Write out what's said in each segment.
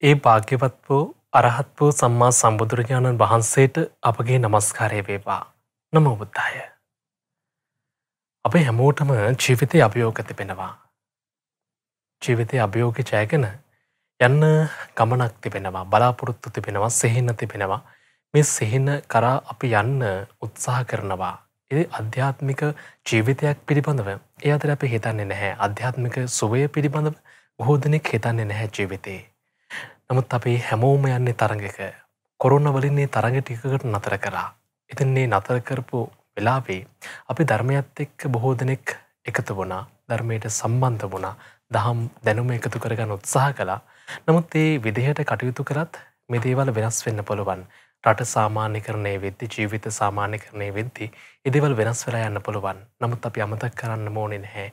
ඒ භාග්‍යවත් වූ අරහත් වූ සම්මා සම්බුදුරජාණන් වහන්සේට අපගේ නමස්කාරය වේවා නම බුද්ධාය. අපේ හැමෝටම ජීවිතය අභියෝග තිබෙනවා. ජීවිතය අභියෝග ජයගෙන යන්න ගමනක් තිබෙනවා බලාපොරොත්තු තිබෙනවා සෙහෙන්න තිබෙනවා මේ සෙහෙන කරා අපි යන්න උත්සාහ කරනවා. ඒ අධ්‍යාත්මික ජීවිතයක් පිළිබඳව ඒ අතර අපි හිතන්නේ නැහැ අධ්‍යාත්මික සුවය පිළිබඳව හෝදනෙක් හිතන්නේ නැහැ ජීවිතේ. නමුත් අපේ හැමෝම යන්නේ තරඟක කොරුන්න වලින්නේ තරඟ ටිකකට නතර කරා. එතින්නේ නතර කරපු වෙලාපේ අපි ධර්මයත් එක්ක බොහෝ දෙනෙක් එකතු වුණා ධර්මයට සම්බන්ධ වුණා දහම් දැනුම එකතු කරගන්න උත්සාහ කලා නමුත් ඒ විදිහට කටයුතු කරත් මෙදේවල වෙනස් වෙන්න පුළුවන් රට සාමාන්‍ය කරණය වෙද්දි ජීවිත සාමාන්‍ය කරණය වෙද්දි එදෙවල් වෙනස් වෙලා යන්න පුළුවන් නමුත් අපි අමතක් කරන්න මෝනෙ නැහැ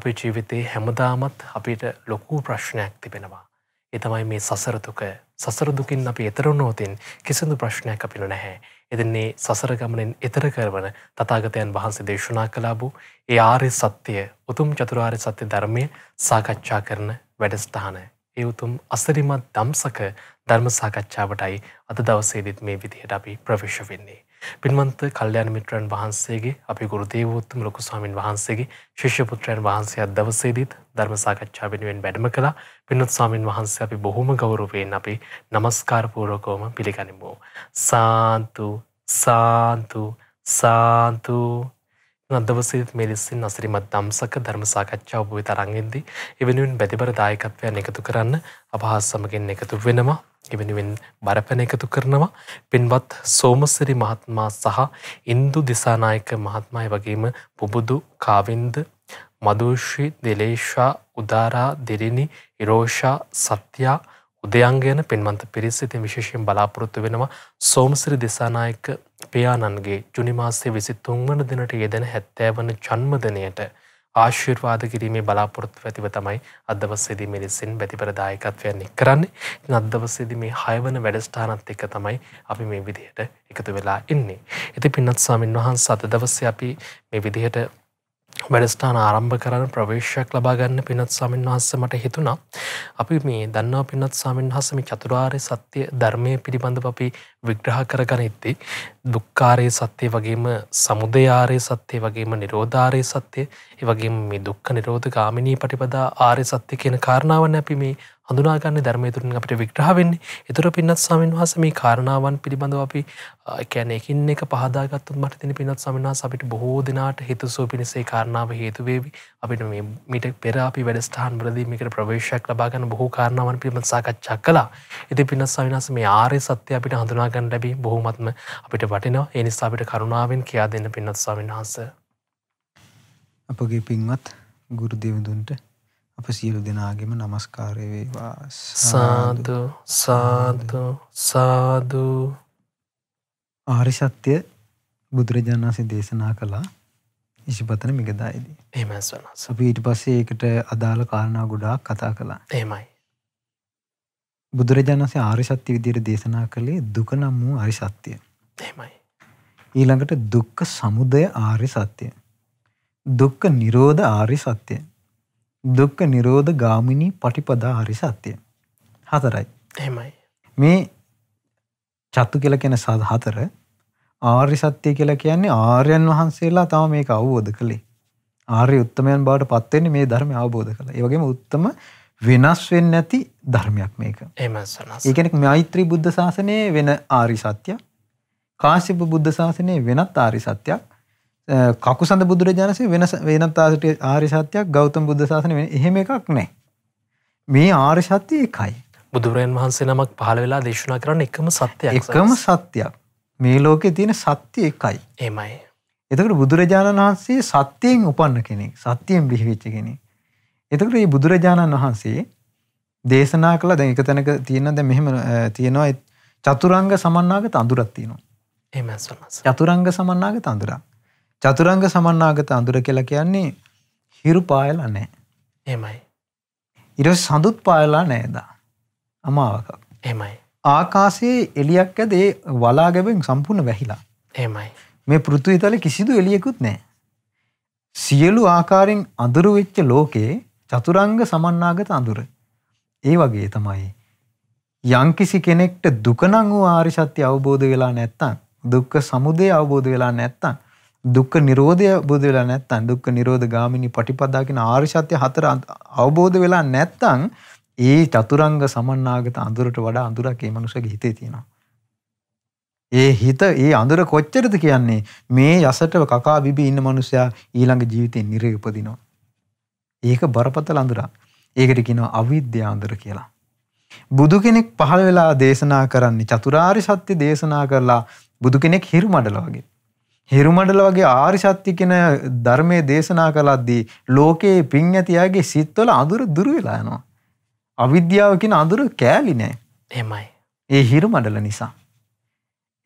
අපේ ජීවිතේ හැමදාමත් අපිට ලොකූ ප්‍රශ්නයක් තිබෙනවා එතමයි මේ සසරතුක සසරදුකින් අපි එතරුණෝතින් කිසිදු ප්‍රශ්නයක් අපින නැහැ. එදන්නේ සසරගමනෙන් එතර කරවන තතාගතයන් වහන්සේ දේශනා කලාබූ ඒ ආරය සත්‍යය උතුම් චතුරාරය සත්‍ය ධර්මය සාකච්ඡා කරන වැඩස්ථාන. ඒ උතුම් අසරිමත් දම්සක ධර්ම සාකච්ඡාවටයි අද දවසේදිත් මේ විදිහට අපි ප්‍රවිශ්ව වෙන්නේ. පින්වන්ත කල්්‍යයාන මිත්‍රයන් වහන්සේගේ අපි ගුරු දේවෝත්තුම ලොකු ස්වාමින් වහන්සේගේ ශිෂ්‍යපුත්‍රයන් වහන්සේ අදවසේදීත් ධර්මසාකච්ඡා වෙනුවෙන් වැඩම කලා පිනොත් ස්වාමින් වහන්සේ අපි බොහොම ගෞරුවයෙන් අපි නමස්කාරපූරෝකෝම පිළිගනිමෝ. සාන්තු සාන්තු සාන්තුූ. අදවසේත් මෙලෙසින් අසිරිමත් දම්සක ධර්ම සාකච්ඡා ඔබ විතරංගෙද්දී එවෙනුවෙන් බැතිබර දායකත්වයන් එකතු කරන්න අපහස් සමගින් එකතු වෙනවා එවෙනුවෙන් බරපැන එකතු කරනවා පින්වත් සෝමසරි මහත්මා සහ ඉන්දු දිසානායක මහත්මයි වගේම පුබුදු කාවින්ද මදූෂී දෙලේෂා උදාරා දෙරිණි ඉරෝෂා සත්‍යයා උදයන්ගයන පෙන්වන්ත පිරිස්සිති විශේෂයෙන් බලාපොරොත්තු වෙනවා සෝමසිරි දෙසානායක පියාණන්ගේ ජුනිමාසේ විසිත්තුන්වන දිනට යෙදෙන හැත්තෑවන ජන්මදනයට ආශිර්වාද කිරීමේ බලාපොරොත්තු ඇතිව තමයි අදවස්සේදී මෙලෙසින් බැතිපරදායකත්වයන්නේ කරන්නේ අදවස්සේදි මේ හයවන වැඩස්ටානත් එක තමයි අපි මේ විදිහට එකතු වෙලා ඉන්නේ. ඉති පින්නත් ස්වාමින් වහන් සත දවස්ස අපි මේ විදිහට වැඩස්ථාන ආරම්භ කරන්න ප්‍රවේශයක් ලබාගන්න පිනත් සමන් වහස්ස මට හිතුණා. අපි මේ දන්නා පිනත් සමන් හසම චතුරාරය සත්‍යය ධර්මය පිළිබඳ අපි විග්‍රහ කරගන ඉත්ති. දුක්කාරය සත්‍යය වගේම සමුදයාරය සත්‍යය වගේම නිරෝධාරය සත්‍යය ඒවගේ මේ දුක්ක නිරෝධ ගාමිණී පටිපදා ආරය සත්‍යය කියන කාරණාවන අපි මේ හඳුනාගන්න ධර්මයතුරින් අපට වික්්‍රහ වෙන්නේ එතුර පින්නත් සමන් වහස මේ කාරණාවන් පිළිබඳව අපි කැනෙකින් එක පහදාගත්තු මට තින පිනත් සමනා අපිට බොහෝ දෙනාට හිතුසූ පිණිසේ කාරණාව හේතුවේවි අපිට මේ මිට පෙරාපි වැඩස්ථාන් ප්‍රදීමිකට ප්‍රවේශයක් ලබාගන්න බොහෝ කාරණාවන් පිළිබඳ සාකච්ඡක් කලා ඉති පිනත් සවිනාස මේ ආරය සත්‍යය අපිට හඳුනාගන්න ලැබී බොහොමත්ම අපිට වටිනවා එනිසා අපිට කරුණාවෙන් කියා දෙන්න පින්නත් සවින්හස අපගේ පින්වත් ගුරු දෙවිඳුන්ට අප සියලු දෙනාගෙම නමස්කාරය වේවා සාධ සාධ සාධූ ආරිශත්‍යය බුදුරජාණන් වන්සේ දේශනා කළා ඉශිපතන මිගදායිදී එම අපි ඊට පස්සේ ඒකට අදාළ කාරණා ගොඩාක් කතා කළා ඒමයි බුදුරජාණන්සේ ආරිශත්‍ය විදියට දේශනා කළේ දුක නම් වූ අරිශත්‍යය එමයි ඊළඟට දුක්ක සමුදය ආරි සත්‍යය දුක්ක නිරෝධ ආරි සත්‍යය දුක්ඛ නිරෝධ ගාමිනී පටිපදා හරි සත්‍යය. හතරයි. එහෙමයි. මේ චත්තු කියලා කියන සාධ හතර ආර්ය සත්‍යය කියලා කියන්නේ ආර්යයන් වහන්සේලා තම මේක අවබෝධ කළේ. ආර්ය උත්තමයන් බවට පත් වෙන්නේ මේ ධර්මය අවබෝධ කළා. ඒ වගේම උත්තම වෙනස් වෙන්නේ නැති ධර්මයක් මේක. එහෙමයි සනස්. ඒ කියන්නේ මෛත්‍රී බුද්ධ ශාසනයේ වෙන ආර්ය සත්‍යයක්. කාශ්‍යප බුද්ධ ශාසනයේ වෙනත් ආර්ය සත්‍යයක්. කකුසඳ බුදුරජාණන්සේ වෙනස වෙනත් ආසිට ආර්ය සත්‍යයක් ගෞතම බුද්ධ ශාසනය වෙන එහෙම එකක් නැහැ. මේ ආර්ය සත්‍ය එකයි. බුදුරයන් වහන්සේ නමක් පහළ වෙලා දේශනා කරන්න එකම සත්‍යයක්. එකම සත්‍යයක්. මේ ලෝකේ තියෙන සත්‍ය එකයි. එහෙමයි. එතකොට බුදුරජාණන් වහන්සේ සත්‍යයෙන් උපන්න කෙනෙක්. සත්‍යයෙන් බිහිවෙච්ච කෙනෙක්. එතකොට මේ බුදුරජාණන් වහන්සේ දේශනා කළා දැන් එක තැනක තියෙනවා දැන් මෙහෙම තියෙනවා චතුරංග සමන්නාගත අඳුරක් තියෙනවා. එහෙමයි සල්ලස්. චතුරංග සමන්නාගත අඳුරක්. චතුරංග සමන්නාගත අඳුර කියලා කියන්නේ හිරු පායලා නෑ. එමයි. ඉර සඳුත් පායලා නෑදා. අමාවකක්. එමයි. ආකාසේ එලියක් ඇද ඒ වලාගැබෙන් සම්පූර්ණ වැහිලා. එමයි. මේ පෘතු ඉතල කිසිදු එලියකුත් නෑ. සියලු ආකාරෙන් අඳුරු වෙච්ච ලෝකයේ චතුරංග සමන්නාගත අඳුර. ඒ වගේ තමයි. යංකිසි කෙනෙක්ට දුකනං වූ ආරි සත්‍ය අවබෝධ වෙලා නැත්තං දුක්ඛ සමුදය අවබෝධ වෙලා නැත්තං දුක්ඛ නිරෝධය බුදු වෙලා නැත්නම් දුක්ඛ නිරෝධ ගාමිනී පටිපදා කියන ආර්ය සත්‍ය හතර අවබෝධ වෙලා නැත්නම් ඒ චතුරංග සමන්නාගත අඳුරට වඩා අඳුරක් ඒ මනුස්සගේ හිතේ තියෙනවා. ඒ හිත ඒ අඳුර කොච්චරද කියන්නේ මේ යසට කකා බිබී ඉන්න මනුස්සයා ඊළඟ ජීවිතේ නිරේ උපදිනවා. ඒක බරපතල අඳුරක්. ඒකට කියනවා අවිද්‍ය අඳුර කියලා. බුදු කෙනෙක් පහළ වෙලා දේශනා කරන්නේ චතුරාර්ය සත්‍ය දේශනා කරලා බුදු කෙනෙක් හිරු මඩලා වගේ. හිරුමඩල වගේ ආරි සත්‍ය කෙන ධර්මය දේශනා කළද්දී ලෝකයේ පින් ඇතියාගේ සිත්වල අඳුර දුරු වෙලා යනවා. අවිද්‍යාවකින් අඳුර කෑලි නෑ. එමයි. ඒ හිරුමඩල නිසා.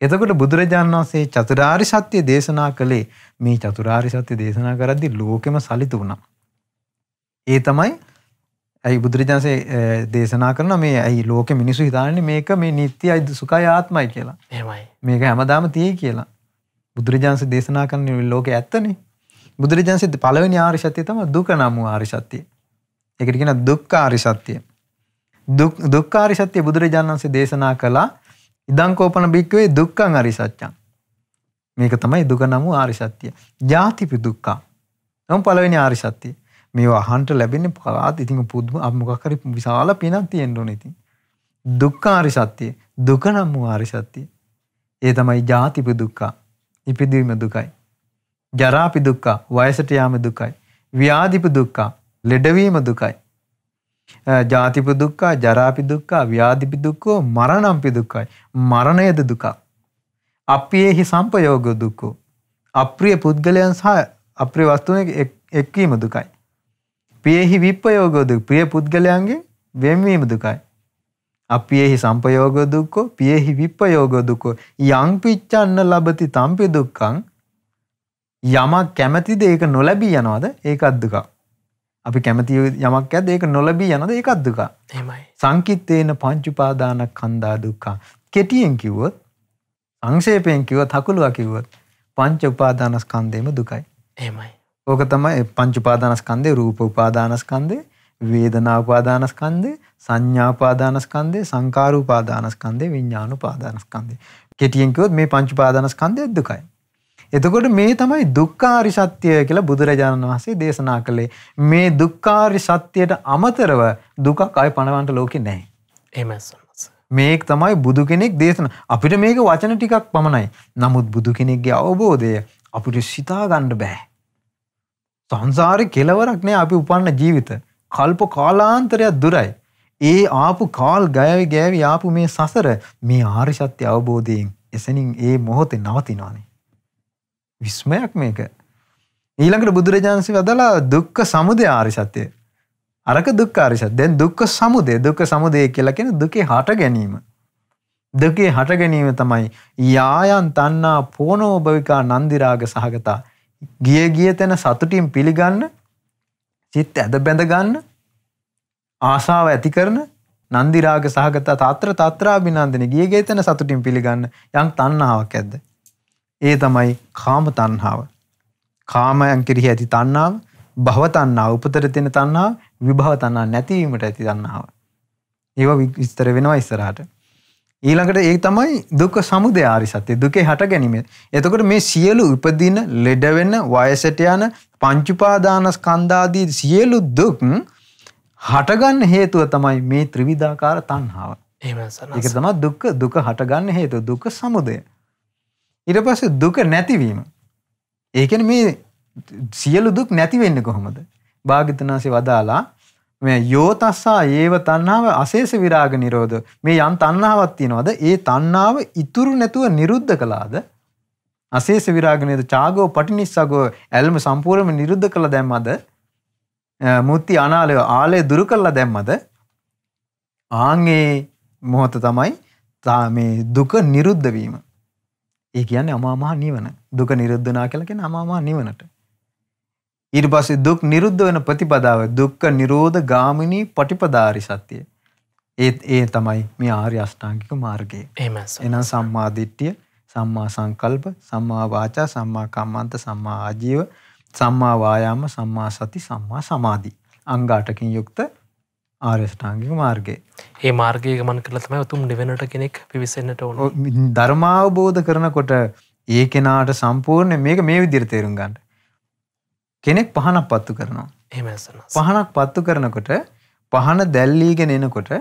එතකොට බුදුරජාණන් වන්සේ චතුරාරි සත්‍යය දේශනා කළේ මේ චතුරාරි සත්‍ය දේශනා කරද්දි ලෝකෙම සලිත වුණා. ඒ තමයි ඇයි බුදුරජාන්සේ දේශනා කරන මේ ඇයි ලෝක මිනිසු හිතාන්නේ මේක මේ නිත්‍ය අයිද සුකයි ආත්මයි කියලා මේක හැමදාම තිය කියලා බුදුරජාන්සේ දේශනා කරන ලෝකෙ ඇත්තනේ. බුදුරජාන්සේ පළවෙනි ආර්ය සත්‍ය තමයි දුක නම් වූ ආර්ය සත්‍ය. ඒකට කියන දුක්ඛ ආර්ය සත්‍ය. දුක් දුක්ඛ ආර්ය සත්‍ය බුදුරජාණන් වහන්සේ දේශනා කළා. ඉදං කෝපන බික්කවේ දුක්ඛං ආර්ය සත්‍යං. මේක තමයි දුක නම් වූ ආර්ය සත්‍ය. ජාතිපි දුක්ඛ. නම් පළවෙනි ආර්ය සත්‍යය. මේවා අහන්ට ලැබෙන්නේ පරාත් ඉතින් පුදුම අමොකක් හරි විශාල පිනක් තියෙන්න ඕනේ ඉතින් දුක්ඛාරි සත්‍ය දුක නම් වූ ආරි සත්‍ය ඒ තමයි ජාතිප දුක්ඛ ඉපදීම දුකයි. ජරාපි දුක්ඛ, වයසට යාම දුකයි. ව්‍යාධිප දුක්ඛ, ලෙඩවීම දුකයි. ජාතිප දුක්ඛ, ජරාපි දුක්ඛ, ව්‍යාධිපි දුක්ඛ, මරණම්පි දුක්ඛයි. මරණයද දුකක්. අප්පියේහි සම්පයෝග දුක්ඛ. අප්‍රිය පුද්ගලයන් සහ අප්‍රිය වස්තුන් එක්වීම දුකයි. පියෙහි විප්පයෝග දුක්, ප්‍රිය පුද්ගලයන්ගේ වෙන්වීම දුකයි. අපියෙහි සම්පයෝග දුක්ඛෝ පියෙහි විප්පයෝග දුක්ඛෝ යං පිච්ඡන්න ලබති තම්පි දුක්ඛං යමක් කැමැතිද ඒක නොලැබී යනවද ඒකත් දුක. අපි කැමති යමක් ඇද්ද ඒක නොලැබී යනද ඒකත් දුක. එහෙමයි. සංකිට්තේන පංච උපාදාන කන්දා දුක්ඛ. කෙටියෙන් කිව්වොත් සංක්ෂේපයෙන් කිව්වොත් හකුලුවා කිව්වොත් පංච උපාදාන ස්කන්ධේම දුකයි. එහෙමයි. ඕක තමයි පංච උපාදාන ස්කන්ධේ රූප උපාදාන ස්කන්ධේ වේදනාපාදානස්කන්දය සංඥාපාදානස්කන්දය සංකාරූපාදානස්කන්දය විඤ්ඥානුපාදානස්කන්දය. කෙටියෙන්කයොත් මේ පංචුපාදානස්කන්දය දුකයි. එතකොට මේ තමයි දුක්කාරි සත්‍යය කියලා බුදුරජාණන් වහන්සේ දේශනා කළේ මේ දුක්කාරි සත්‍යයට අමතරව දුකක් අය පණවන්ට ලෝකෙ නෑ. එමස්. මේක තමයි බුදු කෙනෙක් දේශන අපිට මේක වචන ටිකක් පමණයි නමුත් බුදු කෙනෙක්ගේ අවබෝධය අපිට සිතාගණ්ඩ බෑ. සංසාරි කෙලවරක් නෑ අපි උපන්න ජීවිත කල්ප කාලාන්තරයක් දුරයි. ඒ ආපු කාල් ගෑවි ගෑවි ආපු මේ සසර මේ ආර්ය සත්‍ය අවබෝධයෙන් එසනින් ඒ මොහොතේ නවතිනවානේ. විස්මයක් මේක. ඊළඟට බුදුරජාණන්සේ වදලා දුක්ඛ සමුදය ආර්ය සත්‍ය. අරක දුක්ඛ ආර්ය සත්‍ය. දැන් දුක්ඛ සමුදය දුක්ඛ සමුදය කියලා කියන දුකේ හට ගැනීම. දුකේ හට ගැනීම තමයි යායන් තණ්හා පෝනෝභවිකා නන්දිරාග සහගතා ගිය ගිය තැන සතුටින් පිළිගන්න චිත් ඇද බැඳගන්න ආසාාව ඇති කරන නන්දිරාග සහගත තාත්‍ර තාත්‍රාභිනන්දන ගිය ගේතන සතුටින් පිළිගන්න යං තන්නාවක් ඇද්ද. ඒ තමයි කාම තන්හාාව. කාමයන් කිරිහි ඇති තන්නාව භවතන්නා උපතරතින තන්නා විභවතන්නා නැතිවීමට ඇති තන්නාව. ඒව විස්තර වෙනවා ඉස්සරහට. ඊළඟට ඒ තමයි දුක සමුදය ආරි සත්‍ය දුකේ හට ගැනීම. එතකොට මේ සියලු උපදින ලෙඩවෙන්න වයසට යන පංච උපාදානස්කන්ධාදී සියලු දුක් හටගන්න හේතුව තමයි මේ ත්‍රිවිධාකාර තණ්හාව. ඒක තමයි දුක්ඛ දුක හටගන්න හේතුව දුක සමුදය. ඊට පස්සේ දුක නැතිවීම. ඒ කියන්නේ මේ සියලු දුක් නැති වෙන්නේ කොහොමද? භාග්‍යතුනාසේ වදාලා මේ යෝතස්සා ඒව තණ්හාව අශේෂ විරාග නිරෝධ මේ යම් තණ්හාවක් තියනවාද ඒ තණ්හාව ඉතුරු නැතුව නිරුද්ධ කළාද අශේෂ විරාගනේද චාගෝ පටිනිස්සගෝ ඇල්ම සම්පූර්ණයෙන්ම නිරුද්ධ කළ දැම්මද? මුත්‍ති අනාලය ආලය දුරු කළා දැම්මද? ආන්ගේ මොහොත තමයි මේ දුක නිරුද්ධ වීම. ඒ කියන්නේ අමාමහා නිවන. දුක නිරුද්ධනා කියලා කියන්නේ අමාමහා නිවනට. ඊට පස්සේ දුක් නිරුද්ධ වෙන ප්‍රතිපදාව දුක්ඛ නිරෝධ ගාමිනී පටිපදාරි සත්‍යය. ඒ ඒ තමයි මේ ආර්ය අෂ්ටාංගික මාර්ගය. එහෙමයි. එහෙනම් සම්මා දිට්ඨිය සම්මා සංකල්ප, සම්මා වාචා, සම්මා කම්මන්ත, සම්මා ආජීව, සම්මා වායාම, සම්මා සති, සම්මා සමාධි. අංග 8කින් යුක්ත ආර්ය ශ්‍රාංගික මාර්ගය. මේ මාර්ගය ගමන් කරලා තමයි උතුම් නිවෙනට කෙනෙක් පිවිසෙන්නට ඕන. ධර්මාවබෝධ කරනකොට ඒ කෙනාට සම්පූර්ණ මේක මේ විදිහට තේරුම් ගන්න. කෙනෙක් පහනක් පත්තු කරනවා. එහෙමයි පහනක් පත්තු කරනකොට පහන දැල්ලීගෙන එනකොට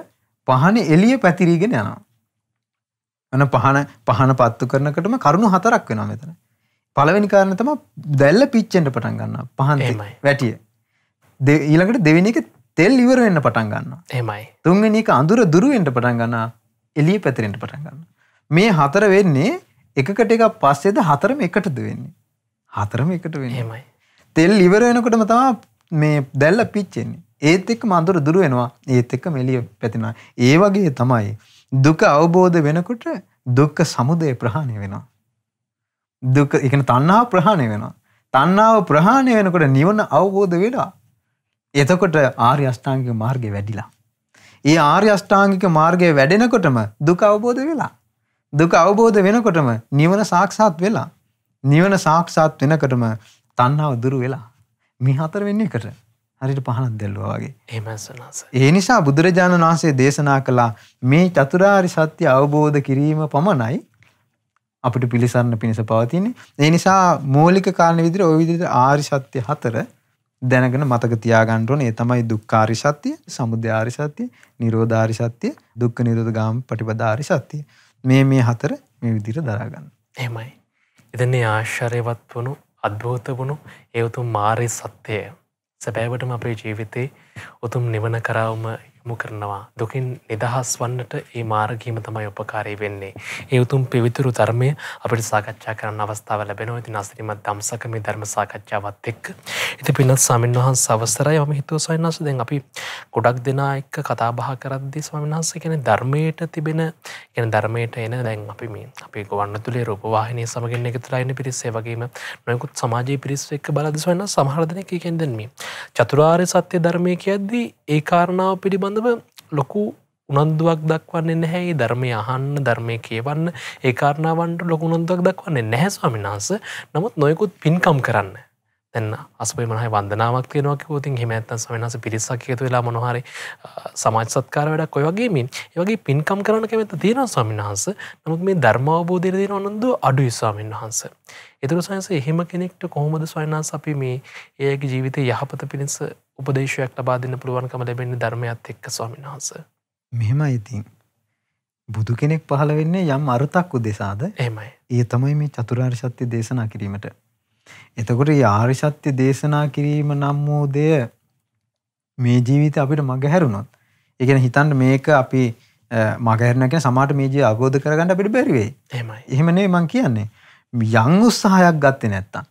පහන එළිය පැතිරීගෙන යනවා. අන පහන පහන පත්තු කරනකටම කරුණු හතරක් වෙනවා මෙතන. පළවෙනි කාරණ තම දැල්ල පිච්චෙන්ට පටන් ගන්න පහන් වැටිය. ඊළඟට දෙවෙනි එක තෙල් ඉවර වෙන්න පටන් ගන්නවා. එහෙමයි. තුන්වෙනි එක අඳුර දුරු වෙන්න පටන් ගන්නවා. එළිය පැතිරෙන්න පටන් ගන්නවා. මේ හතර වෙන්නේ එකකට එකක් පස්සේද හතරම එකටද වෙන්නේ. හතරම එකට වෙන්නේ. එහෙමයි. තෙල් ඉවර වෙනකොටම තමයි මේ දැල්ල පිච්චෙන්නේ. ඒත් එක්ක මඳුර දුර වෙනවා ඒත් එක්ක මෙලිය පැතිනවා ඒ වගේ තමයි දුක අවබෝධ වෙනකොට දුක්ඛ සමුදය ප්‍රහාණය වෙනවා. දුක ඒ කියන්නේ තණ්හාව ප්‍රහාණය වෙනවා. තණ්හාව ප්‍රහාණය වෙනකොට නිවන අවබෝධ වෙලා එතකොට ආර්ය අෂ්ටාංගික මාර්ගය වැඩිලා. ඒ ආර්ය අෂ්ටාංගික මාර්ගය වැඩෙනකොටම දුක අවබෝධ වෙලා. දුක අවබෝධ වෙනකොටම නිවන සාක්ෂාත් වෙලා. නිවන සාක්ෂාත් වෙනකොටම තණ්හාව දුරු වෙලා. මේ හතර වෙන්නේ එකට. හරිට පහනක් දෙල්ලවා වගේ. එමසනස. ඒ නිසා බුදුරජාණන් වහන්සේ දේශනා කළා මේ චතුරාරි සත්‍ය අවබෝධ කිරීම පමණයි අපිට පිළිසන්න පිණිස පවතින්නේ. ඒ නිසා මූලික කාරණ විදිහට ওই විදිහට ආරි සත්‍ය හතර දැනගෙන මතක තියාගන්න ඕනේ. ඒ තමයි දුක්ඛාරි සත්‍ය, සමුදයාරි සත්‍ය, නිරෝධාරි සත්‍ය, දුක්ඛ නිරෝධ ගාම ප්‍රතිපදාරි සත්‍ය. මේ මේ හතර මේ විදිහට දරා ගන්න. එහෙමයි. එතන ආශ්චර්යවත් වුණු අද්භූත වුණු ඒ උතුම් මාර්ය සත්‍යය සැබෑවටම අපේ ජීවිතේ උතුම් නිවන කරවම යොමු කරනවා. දුකින් නිදහස් වන්නට ඒ මාර්ගීම තමයි උපකාරී වෙන්නේ. ඒ උතුම් පිවිතුරු ධර්මය අපිට සාකච්ඡා කරන්න අවස්ථාව ලැබෙනවා. ඉතින් අසිරිමත් දම්සක මේ ධර්ම සාකච්ඡාවත් එක්ක. ඉතින් පින්වත් ස්වාමීන් වහන්සේ අවසරයි මම හිතුව ස්වාමීන් වහන්සේ දැන් අපි ගොඩක් දෙනා එක්ක කතා බහ කරද්දී ස්වාමීන් වහන්සේ කියන්නේ ධර්මයට තිබෙන කියන්නේ ධර්මයට එන දැන් අපි මේ අපේ ගොවන්නතුලේ රූපවාහිනිය සමගින් එකතුලා ඉන්න පිරිස් ඒ වගේම නොයෙකුත් සමාජයේ පිරිස් එක්ක බලද්දී ස්වාමීන් වහන්සේ සමහර දෙනෙක් කියන්නේ දැන් මේ චතුරාර්ය සත්‍ය ධර්මය කියද්දී ඒ කාරණාව පිළිබඳ පිළිබඳව ලොකු උනන්දුවක් දක්වන්නේ නැහැයි ධර්මය අහන්න ධර්මය කියවන්න ඒකාරණාවන්ට ලොකුණොන්දුවක් දක්වන්නේ නැහැ ස්වාමිනාස නමුත් නොයකුත් පින්කම් කරන්න දැන් අසපේ මනහයි වන්දනාවක් තියෙනවක් ෝතින් හෙමඇත්තන් සමෙනස පිරිසක් එකතු වෙලා මොහරි සමාජ සත්කාර වැඩක් ඔය වගේමින් ඒවගේ පින්කම් කරන කැමත තියෙන ස්වාමන් වහන්ස නමුත් මේ ධර්මාවබෝධය දෙන ඔනන්ද අඩු ස්වාමන් වහන්ස. එතුර සයන්ස එහෙම කෙනෙක්ට කොහොමද ස්වයන්ස අපි මේ ඒගේ ජීවිත යහපත පිණිස උපදේශයක් ලබාදන්න පුළුවන්කම ලැබෙන්නේ ධර්මයත් එක්ක ස්වාමන් වහන්ස. මෙහෙම ඉතින්. බුදු කෙනෙක් පහළ වෙන්නේ යම් අරුතක් උදෙසාද එමයි ඒ තමයි මේ චතුරාර්ශත්‍ය දේශනා කිරීමට එතකොට ආරි සත්‍ය දේශනා කිරීම නම් වූ දෙය මේ ජීවිතේ අපිට මගහැරුණොත් ඒ කියන්නේ හිතන්න මේක අපි මගහැරනවා කියන්නේ සමහරට මේ ජීවිතය අවබෝධ කරගන්න අපිට බැරි වෙයි. එහෙමයි. එහෙම නෙවෙයි මම කියන්නේ. යම් උත්සාහයක් ගත්තේ නැත්තම්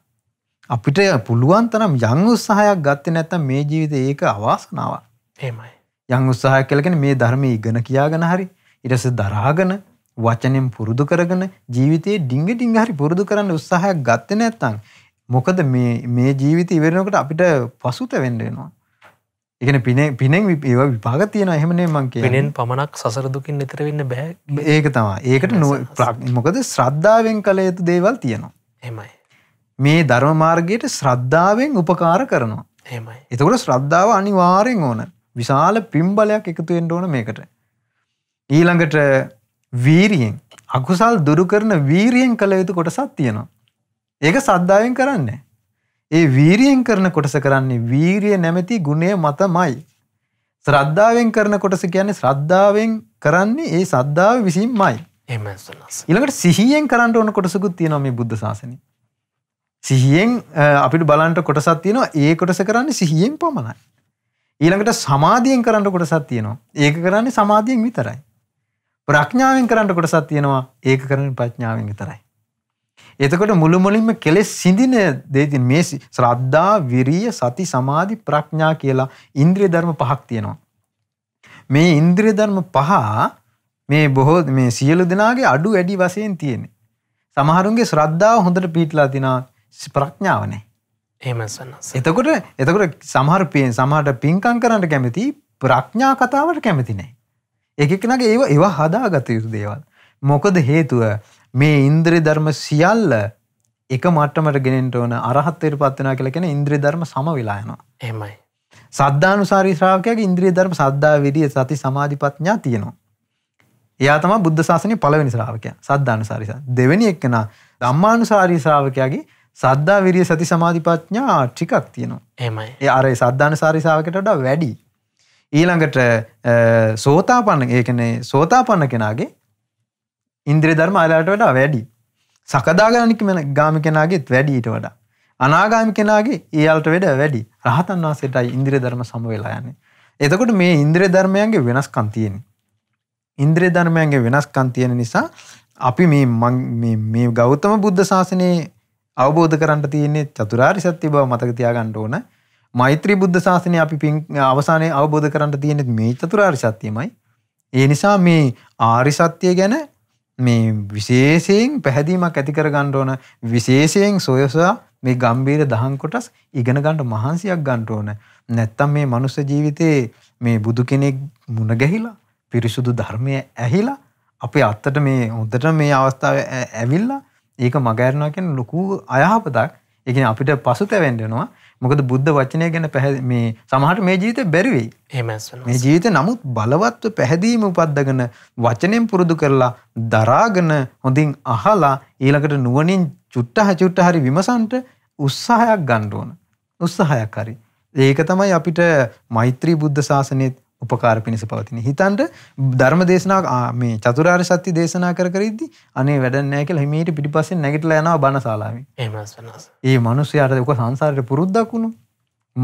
අපිට පුළුවන් තරම් යම් උත්සාහයක් ගත්තේ නැත්තම් මේ ජීවිතේ ඒක අවාසනාවක්. එහෙමයි. යම් උත්සාහයක් කියලා කියන්නේ මේ ධර්මයේ ඉගෙන කියාගෙන හරි ඊට පස්සේ දරාගෙන වචනෙන් පුරුදු කරගෙන ජීවිතයේ ඩිංග ඩිංග හරි පුරුදු කරන්න උත්සාහයක් ගත්තේ නැත්නම් මොකද මේ මේ ජීවිත ඉවරෙනකට අපිට පසුත වෙන්ඩෙනවා. එකන පිනේ පිනෙන් ඒවා විපාග තියෙන එහෙමනේ මංගේ පිනෙන් පමණක් සසරදුකින් නිතර වෙන්න බෑ ඒක තමා ඒකට මොකද ශ්‍රද්ධාවෙන් කළ යුතු දේවල් තියෙනවා හෙමයි මේ ධර්ම මාර්ගයට ශ්‍රද්ධාවෙන් උපකාර කරනවා හෙමයි එතකොට ශ්‍රද්ධාව අනිවාරෙන් ඕන විශාල පිම්බලයක් එකතුවෙන්ට ඕන මේකට ඊළඟට වීරියෙන් අකුසල් දුරු කරන වීරියෙන් කළ යුතු කොටසත් තියෙනවා ඒක සද්ධාවෙන් කරන්නේ. ඒ වීරියෙන් කරන කොටස කරන්නේ වීරිය නැමැති ගුණය මතමයි. ශ්‍රද්ධාවෙන් කරන කොටස කියන්නේ ශ්‍රද්ධාවෙන් කරන්නේ ඒ සද්ධාව විසින්මයි. ඊළඟට සිහියෙන් කරන්න ඕන කොටසකුත් තියෙනවා මේ බුද්ධ ශාසනය. සිහියෙන් අපිට බලන්ට කොටසක් තියෙනවා ඒ කොටස කරන්නේ සිහියෙන් පමණයි. ඊළඟට සමාධියෙන් කරන්න කොටසක් තියෙනවා. ඒක කරන්නේ සමාධියෙන් විතරයි. ප්‍රඥාවෙන් කරන්න කොටසක් තියෙනවා. ඒක කරන්නේ ප්‍රඥාවෙන් විතරයි. එතකොට මුළු මුලින්ම කෙලෙස් සිඳින දේ මේ ශ්‍රද්ධා, විරිය, සති, සමාධි, ප්‍රඥා කියලා ඉන්ද්‍රිය ධර්ම පහක් තියෙනවා. මේ ඉන්ද්‍රිය ධර්ම පහ මේ බොහෝ මේ සියලු දෙනාගේ අඩු වැඩි වශයෙන් තියෙන්නේ. සමහරුන්ගේ ශ්‍රද්ධාව හොඳට පිටලා තිනා ප්‍රඥාව නැහැ. එහෙම සන්නස. එතකොට එතකොට සමහර පින් සමහරට පින්කම් කරන්න කැමති ප්‍රඥා කතාවට කැමති නැහැ. එක එකනගේ ඒව ඒව හදාගත යුතු දේවල්. මොකද හේතුව මේ ඉන්ද්‍රි ධර්ම සියල්ල එක මට්ටමට ගෙනෙන්ට ඕන අරහත්තයට පත්වනා කියල කෙන ඉන්ද්‍රී ධර්ම සම වෙලායනවා එමයි සද්ධානුසාරී ශ්‍රාවකයක් ඉන්ද්‍රී ධර්ම සද්ධා විරිය සති සමාධිපත්ඥා තියෙනවා එයා තම බුද්ධ ශාසනය පලවෙනි ශ්‍රාවකය සද්ධානුසාරිස දෙවැනි එක්කෙන ධම්මානුසාරී ශ්‍රාවකයාගේ සද්ධා විරිය සති සමාධිපඥා ටිකක් තියෙනවා එමයි ඒ අර සද්ධානුසාරී ශාවකයටට වැඩි ඊළඟට සෝතාපන්න ඒකනේ සෝතාපන්න කෙනාගේ ඉන්ද්‍රී ධර්ම අයලාට වඩා වැඩි. සකදාගාමික ගාමි කෙනාගේත් වැඩි ඊට වඩා. අනාගාමි කෙනාගේ ඊයල්ට වඩා වැඩි. රහතන් වහන්සේටයි ඉන්ද්‍රිය ධර්ම සම වෙලා යන්නේ. එතකොට මේ ඉන්ද්‍රිය ධර්මයන්ගේ වෙනස්කම් තියෙනවා. ඉන්ද්‍රිය ධර්මයන්ගේ වෙනස්කම් තියෙන නිසා අපි මේ මේ මේ ගෞතම බුද්ධ ශාසනයේ අවබෝධ කරන්න තියෙන්නේ චතුරාර්ය සත්‍ය බව මතක තියාගන්න ඕන. මෛත්‍රී බුද්ධ ශාසනය අපි පින් අවසානයේ අවබෝධ කරන්න තියෙන්නේ මේ චතුරාර්ය සත්‍යමයි. ඒ නිසා මේ ආරි සත්‍ය ගැන මේ විශේෂයෙන් පැහැදීමක් ඇති කර ගන්න ඕන විශේෂයෙන් සොයසා මේ ගම්බීර දහම් කොටස් ඉගෙන ගන්න මහන්සියක් ගන්න ඕන නැත්තම් මේ මනුස්ස ජීවිතේ මේ බුදු කෙනෙක් මුණ ගැහිලා පිරිසුදු ධර්මය ඇහිලා අපේ අත්තට මේ හොඳට මේ අවස්ථාව ඇවිල්ලා ඒක මගහැරනවා කියන්නේ ලොකු අයහපතක් එකන අපිට පසුත වැඩෙනවා මොකද බුද්ධ වචනය ගැන පැහ මේ සමහට මේ ජීවිත බැරිවෙයි මේ ජීවිත නමුත් බලවත්ව පැහැදීම උපද්දගන වචනයෙන් පුරුදු කරලා දරාගන හොඳින් අහලා ඊළකට නුවනින් චුට්ටහ චුට්ට හරි විමසන්ට උත්සාහයක් ගණ්ඩුවන උත්සාහයක් හරි ඒක තමයි අපිට මෛත්‍රී බුද්ධ ශාසනයත් උපකාර පිණිස පවතින. හිතන්ට ධර්ම දේශනා මේ චතුරාර් සත්‍ය දේශනා කරකරද්දි අනේ වැඩනෑ කියලා හිමීට පිටිපස්සෙන් නැගිටලා යනවා බණශාලාවේ. ඒ මිනිස්යාට ඔක සංසාරේ පුරුද්දක් වුණු.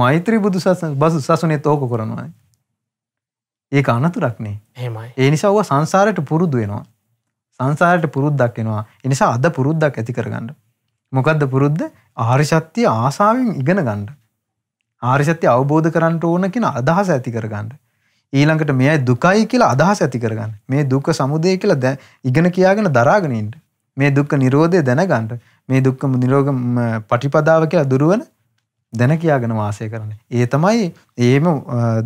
මෛත්‍රී බුදු සසුන බස සසුනේ තෝක කරනවා. ඒක අනතුරක් නේ. එහෙමයි. ඒ නිසා ඔය සංසාරයට පුරුදු වෙනවා. සංසාරයට පුරුද්දක් වෙනවා. ඒ නිසා අද පුරුද්දක් ඇති කරගන්න. මොකද්ද පුරුද්ද? ආර්ය සත්‍ය ආසාවෙන් ඉගෙන ගන්න. ආර්ය සත්‍ය අවබෝධ කරගන්න ඕන කියන අදහස ඇති කරගන්න. ඊළඟට මෙයයි දුකයි කියලා අදහස ඇති කරගන්න. මේ දුක සමුදය කියලා ඉගෙන කියාගෙන දරාගෙන ඉන්න. මේ දුක්ඛ නිරෝධය දැනගන්න. මේ දුක්ඛ නිරෝග පටිපදාව කියලා දුරවන දැන කියාගෙන වාසය කරන්න. ඒ තමයි එහෙම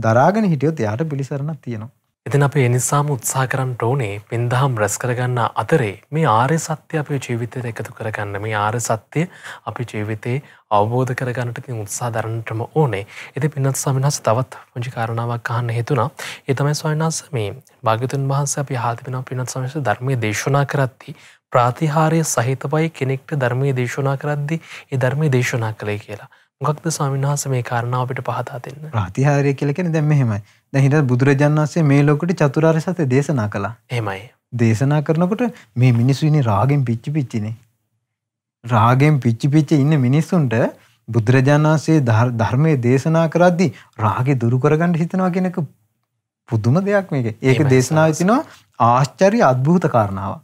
දරාගෙන හිටියොත් එයාට පිළිසරණක් තියෙනවා. ඉතින් අප එනිසාම උත්සා කරන්න ඕනේ පින්දහම් රැස් කරගන්න අතරේ මේ ආරය සත්‍යය අපේ ජීවිතයට එකතු කරගන්න මේ ආර සත්‍යය අපි ජීවිතයේ අවබෝධ කරගන්නට උත්සා දරන්නටම ඕනේ එති පින්නත් සමිහස තවත් පුංචි කාරණාවක් අහන්න හේතුනා ඒතමයි ස්වයිනාස මේ භාගතුන් වහන්ස අපි හාතිපෙන පිනත් සමස ධර්මය දේශනා කරත්ති ප්‍රාතිහාරය සහිතවයි කෙනෙක්ට ධර්මය දේශනා කරද්දි ඒ ධර්මය දේශනා කළේ කියලා මොකක්ද ස්වාමින්හස මේ කාරණාව අපිට පහතා දෙන්න ප්‍රාතිහාරය කියලකෙන දැම් මෙහෙමයි දැහිට බුදුරජාන් වන්සේ මේ ලොකට චතුරාර් සතය දේශනා කළා හෙමයි දේශනා කරනකොට මේ මිනිස්සුනි රාගෙන් පිච්චි පිච්චිනේ. රාගෙන් පිච්චි පිච්ච ඉන්න මිනිස්සුන්ට බුදුරජාණන්සේ ධර්මය දේශනා කරද්දි රාගෙ දුරුකරගන්න හිතනවා කෙනෙක පුදුම දෙයක් මේක ඒක දේශනා තිනවා ආශ්චරි අත්භූත කාරණාව.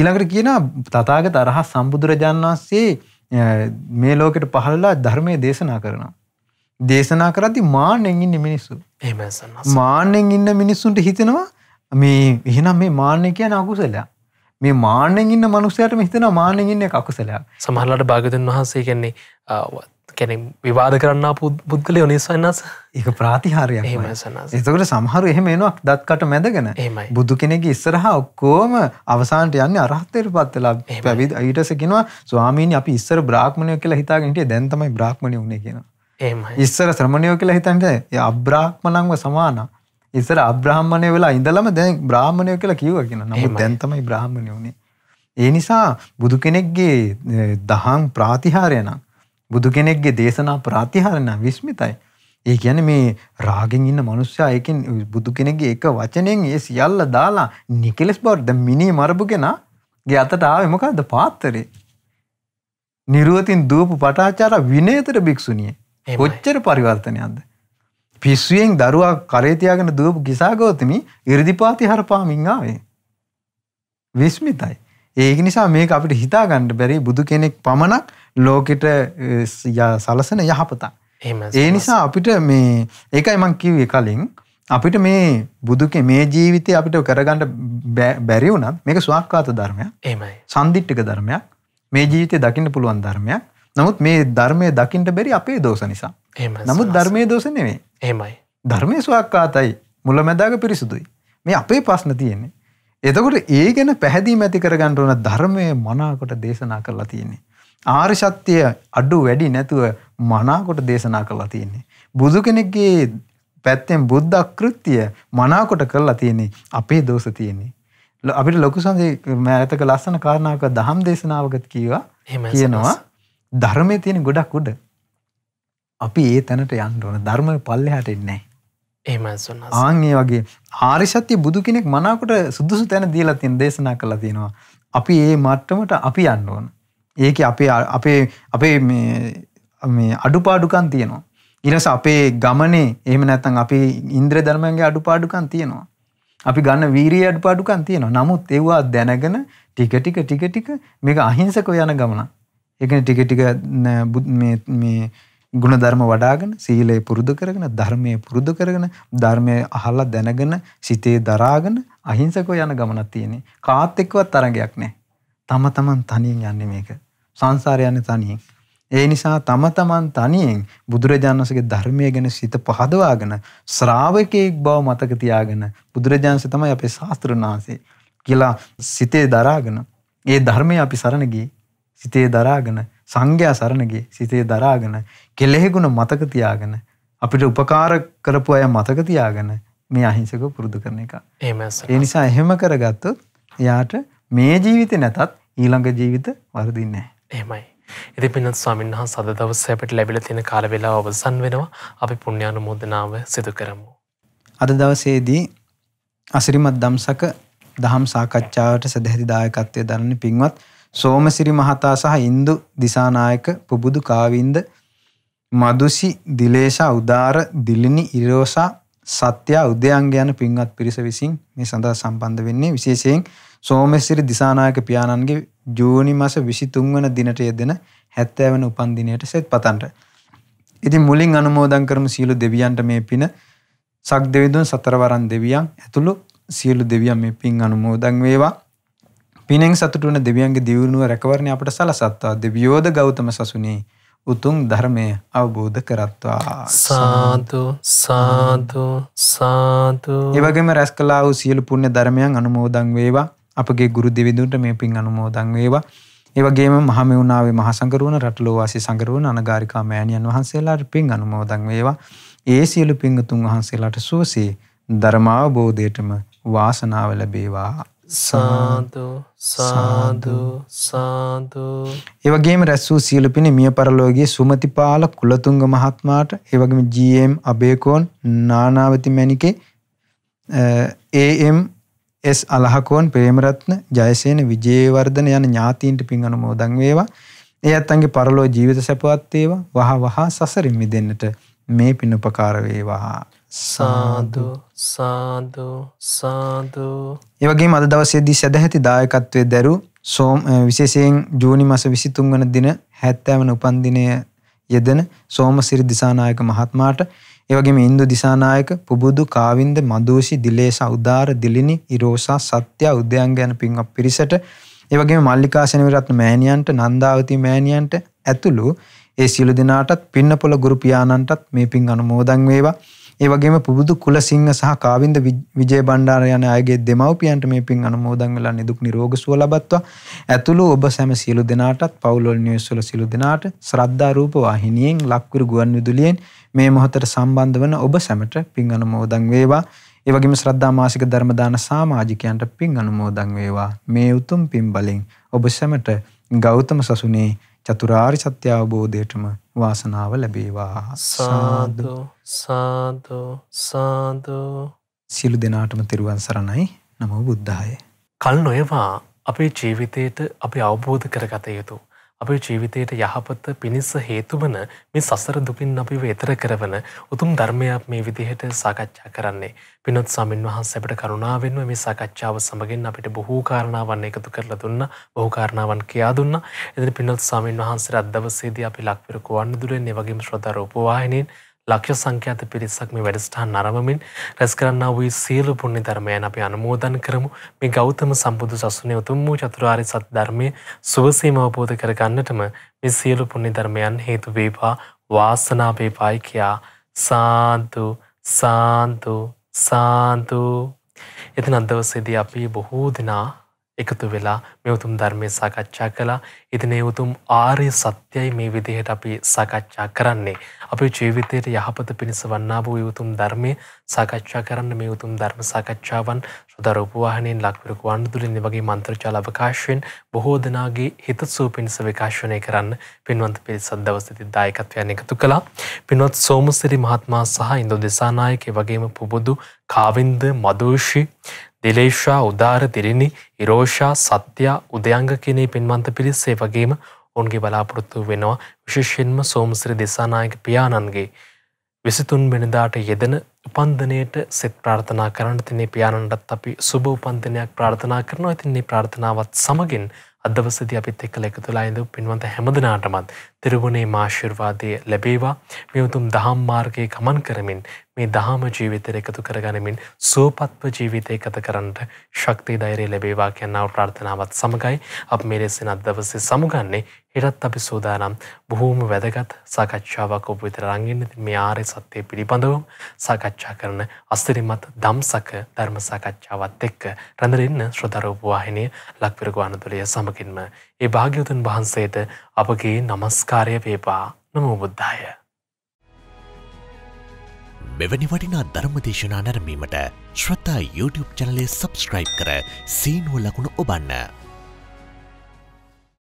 ඊළඟට කියන තතාග තරහ සම්බුදුරජාණන් වන්සේ මේ ලෝකෙට පහල්ලා ධර්මය දේශනා කරනවා. දේශනා කරදි මානෙන් ඉන්න මිනිස්සු. මාන්‍යෙන් ඉන්න මිනිස්සුන්ට හිතෙනවා මේ එහෙනම් මේ මාන්‍ය කියන අකුසලයා මේ මාන්‍යෙන් ඉන්න මනුස්සයට හිතන මානෙන් ඉන්න අකුසලයා සමහරලට භාගතන් වහන්සේ කියන්නේ කැනෙ විවාද කරන්න පුද්ගලය නිසන්නස් ඒක ප්‍රාතිහාරයක් එතකට සමහර එහෙම එනක් දත්කට මැදගෙන බුදු කෙනෙක ඉස්සරහා ඔක්කෝම අවසාන්ට යන්න අරහත්තයට පත්වෙලා පැවිද අයිටසකෙනවා ස්වාමීන් අපි ඉස්සර බ්‍රාහ්මණය කියලා හිතාගෙනට දැන්තමයි බ්‍රාහ්මණය වුණේ කියෙනවා ඉස්සර ශ්‍රමණයෝ කියලා හිතන්ට අබ්‍රාහ්මණංව සමාන ඉස්සර අබ්‍රහ්මණය වෙලා ඉඳලම දැන් බ්‍රාහ්මණයෝ කියලා කිව්ව කියෙන නමුත් දැන්තමයි බ්‍රහ්මණය වුණේ ඒ නිසා බුදු කෙනෙක්ගේ දහං ප්‍රාතිහාරය නම් බුදු කෙනෙක්ගේ දේශනා ප්‍රාතිහාරණ විස්මිතයි ඒ ගැන මේ රාගෙන් ඉන්න මනුස්්‍යයා ඒකෙන් බුදු කෙනෙගේ එක වචනයෙන් ඒ සියල්ල දාලා නිකෙලෙස් බව්ද මිනි මරපු කෙනා ගේ අතට ආවමකක්ද පාත්තරේ නිරුවතින් දූපු පටාචාර විනේතර භික්‍ෂුණිය කොච්චර පරිවර්තනයක්ද. පිස්සුවෙන් දරුවා කරේතියාගෙන දුවපු කිසාගෝතමි ඉරිදිපාති හරපාමින්ආවේ. විස්මිතයි. ඒක නිසා මේක අපිට හිතාගන්න බැරි බුදු කෙනෙක් පමණක් ලෝකෙට සලසන යහපතක්. ඒ නිසා අපිට මේ ඒකයි මං කිව්වේ කලින් අපිට මේ බුදුකේ මේ ජීවිතේ අපිට කරගන්න බැරි වුණත් මේක ස්වාක්කාත ධර්මයක්. එහෙමයි. සම්දිට්ඨික ධර්මයක්. මේ ජීවිතේ දකින්න පුළුවන් ධර්මයක්. නමුත් මේ ධර්මය දකිින්ට බැරි අපේ දෝස නිසා නමුත් ධර්මය දෝස නෙවේ ඒමයි ධර්මය ස්වක්කාතයි මුල මැදාග පිරිසුදුයි මේ අපේ පස්න තියෙන්නේ එතකොට ඒ ගැන පැහැදිී මැති කරගන්නට ඕන ධර්මය මනාකොට දේශනා කරලා තියෙන්නේ ආර්ශක්තිය අඩු වැඩි නැතුව මනාකොට දේශනා කරලා තියෙන්නේ බුදු කෙනෙක්ගේ පැත්තෙන් බුද්ධ අකෘත්තිය මනාකොට කරලා තියෙන්නේ අපේ දෝෂ තියෙන්නේ. අපිට ලොකු සංගේ මෑතක ලස්සන කාරණාවක් දහම් දේශනාවකත් කීවා කියනවා ධර්මයේ තියෙන ගොඩක් උඩ. අපි ඒ තැනට යන්න ඕන. ධර්මය පල්ලෙහාට එන්නේ නැහැ. එහෙමයි සුන්නස්. ආන් ඒ වගේ ආර්ය සත්‍ය බුදු කෙනෙක් මනාවකට සුදුසු තැන දීලා තියෙන දේශනා කරලා තියෙනවා. අපි ඒ මට්ටමට අපි යන්න ඕන. ඒකේ අපේ අපේ අපේ මේ මේ අඩුපාඩුකම් තියෙනවා. ඊනස අපේ ගමනේ එහෙම නැත්නම් අපේ ඉන්ද්‍ර ධර්මයන්ගේ අඩුපාඩුකම් තියෙනවා. අපි ගන්න වීරිය අඩුපාඩුකම් තියෙනවා. නමුත් ඒවා දැනගෙන ටික ටික ටික ටික මේක අහිංසකව යන ගමනක්. ඒකන ටික ටික මේ ගුණ ධර්ම වඩාගෙන සීලය පුරුදු කරගෙන ධර්මය පුරුදු කරගෙන ධර්මය අහලා දැනගෙන සිතේ දරාගෙන අහිංසකව යන ගමනක් තියෙන්නේ. කාත් එක්කවත් තරගයක් නැහැ. තම තමන් තනියෙන් යන්නේ මේක. සංසාරය යන්නේ තනියෙන්. ඒ නිසා තම තමන් තනියෙන් බුදුරජාණන්සේගේ ධර්මය ගැන සිත පහදවාගෙන ශ්‍රාවකයෙක් බව මතක තියාගෙන බුදුරජාණන්සේ තමයි අපේ ශාස්ත්‍රඥාන්සේ කියලා සිතේ දරාගෙන ඒ ධර්මය අපි සරණ ගියේ සිතේ දරාගෙන සංඝයා සරණගේ සිතේ දරාගෙන කෙලෙහිගුණ මතක තියාගෙන අපිට උපකාර කරපු අය මතක තියාගෙන මේ අහිංසක පුරුදු කරන එක. ඒ නිසා එහෙම කරගත්තොත් එයාට මේ ජීවිතේ නැතත් ඊළඟ ජීවිත වර්ධින්නේ නැහැ. එහෙමයි. ඉති පිනත් ස්වාමීන් වහන්සේ අද දවසේ අපිට ලැබිලා තියෙන කාල වේලාව අවසන් වෙනවා. අපි පුණ්‍යානුමෝදනාව සිදු කරමු. අද දවසේදී අසිරිමත් දම්සක දහම් සාකච්ඡාවට සදැහැති දායකත්වයේ දරන පින්වත් සෝමසිරි මහතා සහ ඉන්දු දිසානායක පුබුදු කාවින්ද මදුසි දිලේෂා උදාර දිලිනි ඉරෝසා සත්‍යයා උදයන්ග යන පින්වත් පිරිස විසින් මේ සඳහා සම්බන්ධ වෙන්නේ විශේෂයෙන් සෝමසිරි දිසානායක පියාණන්ගේ ජූනි මස විසිතුන් වන දිනට යෙදෙන හැත්තෑවන උපන්දිනයට සෙත් පතන්ට. ඉති මුලින් අනුමෝදන් කරම සියලු දෙවියන්ට මේ පින සක් දෙවිදුන් සතරවරන් දෙවියන් ඇතුළු සියලු දෙවියන් මේ පින් අනුමෝදන් වේවා පිනෙන් සතුට වන දෙවියන්ගේ දියුණුව රැකවරණය අපට සලසත්වා දෙවියෝද ගෞතම සසුනේ උතුම් ධර්මය අවබෝධ කරත්වා සාතු සාතු සාතු ඒවගේම රැස් කලා වූ සියලු පුුණ්‍ය ධර්මයන් අනුමෝදං වේවා අපගේ ගුරු දෙවිදුන්ට මේ පින් අනුමෝදං වේවා ඒවගේ මහමවුණාවේ මහසංකරුවන රටලෝවාසි සංකරුවන අනගාරිකා මෑණියන් වහන්සේලාට පින් අනුමෝදන් වේවා ඒ සියලු පිංගතුන් වහන්සේලාට සුවසේ ධර්මාව බෝධයටම වාසනාව ලැබේවා සාදු සාදු සාදු ඒවගේම රැස් වූ සියලු පින මිය පරලෝකයේ සුමතිපාල කුලතුංග මහත්මාට ඒවගේම GM Abeykoon නානාවති Menike AM S Alahakoon Premaratne Jayasena Wijewardena යන ඥාතීන්ට පින් අනුමෝදන් වේවා ඒ අත්තන්ගේ පරලෝ ජීවිත සැපවත් වේවා වහ වහා සසරින් මිදෙන්නට මේ පින් උපකාර වේවා සාදු සාදු සාදු ඒවගේ මද දවසේදී සැදැහැති දායකත්වය දැරු සෝම් විශේෂයෙන් ජූනි මස විසිතුන් වන දින හැත්තෑවන උපන්දිනය යෙදෙන සෝමසිරි දිසානායක මහත්මාට ඒවගේම ඉන්දු දිසානායක පුබුදු කාවින්ද මදූෂි දිලේ සෞදාර දිලිනි ඉරෝසා සත්‍ය උද්‍යයන් ගැන පින්ක් පිරිසට ඒවගේ මල්ලිකාශනවිරත්න මෑණියන්ට නන්දාවති මෑණියන්ට ඇතුළු ඒ සිලු දෙනාටත් පින්නපොළ ගුරු පියාණන්ටත් මේ පින් අනුමෝදන් වේවා ඒවගේම පුබුදු කුලසිංහ සහ කාවින්ද විජය බණ්ඩාර යන අයගේ දෙමව්පියන්ට මේ පින් අනුමෝදන් වෙලා නිදුක් නිරෝග සුව ලබත්වා ඇතුළු ඔබ සැම සියලු දෙනාටත් පවුල්වල නිවස් වල සියලු දෙනාට ශ්‍රද්ධා රූප වාහිනියෙන් ලක්විරු ගුවන් විදුලියෙන් මේ මොහොතට සම්බන්ධ වන ඔබ සැමට පින් අනුමෝදන් වේවා ඒවගේම ශ්‍රද්ධා මාසික ධර්මදාන සාමාජිකයන්ට පින් අනුමෝදන් වේවා මේ උතුම් පින් බලෙන් ඔබ සැමට ගෞතම සසුනේ චතුරාරි සත්‍ය අවබෝධයටම වාසනාව ලැබේවා සාදු සාදු සාදු සියලු දෙනාටම තෙරුවන් සරණයි නම බුද්ධාය. කල් නොයවා අපේ ජීවිතයට අපි අවබෝධ කරගත යුතු. අපේ ජීවිතයට යහපත පිණිස හේතුවන මේ සසර දුකින් අපිව එතර කරවන උතුම් ධර්මයක් මේ විදිහට සාකච්ඡා කරන්නේ. පිනොත් සමින් වහන්සැට කරුණාවෙන්ව මේ සාකච්ඡාව සමගින් අපිට බොහෝ කාරණාවන් එකතු කරලා දුන්න බොහෝ කාරණාවන් කියා දුන්න එදන පිනොත් සමින් වහන්සේ අදවසේද අපි ලක්පිර කුවන්න දුරෙන් වගේම ශ්‍රධර උපවාහිනෙන් ලක්ෂ සංඛ්‍යාත පිරිසක් මේ වැඩසටහන් නරඹමින් රැස් කරන්නා වූ සියලු පුණ්‍ය ධර්මයන් අපි අනුමෝදන් කරමු. මේ ගෞතම සම්බුදු සසුනේ උතුම් වූ චතුරාර්ය සත්‍ය ධර්මයේ සුවසීම අවබෝධ කර ගන්නටම මේ සියලු පුණ්‍ය ධර්මයන් හේතු වේවා වාසනාව වේවායි කියා සාන්තු සාන්තු සාන්තු එතන අදවසේදී අපි බොහෝ දෙනා එකතු වෙලා මෙවතුම් ධර්මය සාකච්ඡා කලා ඉතින එවතුම් ආරය සත්‍යයි මේ විදිහට අපි සාකච්ඡා කරන්නේ. අපි ජීවිතයට යහපත පිණිස වන්නා වූ යුතුම් ධර්මය සාකච්ඡා කරන්න මේ උතුම් ධර්ම සාකච්ඡාවන් සුදරූපවාහනයෙන් ලක්වරක වන්දුලින් වගේ මන්ත්‍රචාල අවකාශයෙන් බොහෝ දෙනාගේ හිත සූ පිණිස විකාශනය කරන්න පින්වන්ත පිරිසත් දවස්තති දායකත්වයන් එකතු කලා පිනොත් සෝමුසිරි මහත්මා සහ ඉන්දෝ දෙසානායකෙ වගේම පුබුදු කාවින්ද මදෝෂි දිලේෂා උදාර දිරිණි ඉරෝෂා සත්‍යයා උදයංග කෙනේ පෙන්වන්ත පිරිස්සේ වගේම ඔන්ගේ බලාපොරොත්තු වෙනවා විශේෂෙන්ම සෝමසිරි දෙසානායක පියාණන්ගේ විසිතුන් වෙනදාට යෙදෙන උපන්දනයට සෙත් ප්‍රාර්ථනා කරන්න තින්නේ පියාණන්ටත් අපි සුබ උපන්දනයක් ප්‍රාර්ථනා කරනවා ඉතින් මේ ප්‍රාර්ථනාවත් සමගින් අද දවසේදී අපිත් එක්කලා එකතු වෙලා ඉඳපු පින්වන්ත හැමදෙනාටමත් තිරුගුණේ ආශිර්වාදය ලැබේවා මේ උතුම් දහම් මාර්ගයේ ගමන් කරමින් මේ දහම ජීවිතයට එකතු කරගනිමින් සුවපත්ව ජීවිතය ගත කරන්නට ශක්තිය ධෛර්යය ලැබේවා කියනව ප්‍රාර්ථනාවත් සමගයි අපි මේ රැස්වෙන අද දවසේ සමුගන්නේ හෙටත් අපි සූදානම් බොහෝම වැදගත් සාකච්ඡාවක් ඔබ විතර රංගන්න මේ ආරය සත්‍යය පිළිබඳවම් සාකච්ඡා කරන අස්තරිමත් දම්සක ධර්ම සාකච්ඡාවත් එක්ක රැඳරෙන්න ශ්‍රදරෝපවාහිනය ලක්පිරගවානතුළය සමගින්ම ඒ භාග්‍යවතුන් වහන්සේට අපගේ නමස්කාරය වේපා නමෝ බුද්ධාය. මෙවැනි වටිනා ධර්මදේශනා නැරමීමට ශ්‍රතා YouTube චනලේ සබස්ක්‍රයිබ් කර සීනුව ලකුණු ඔබන්න.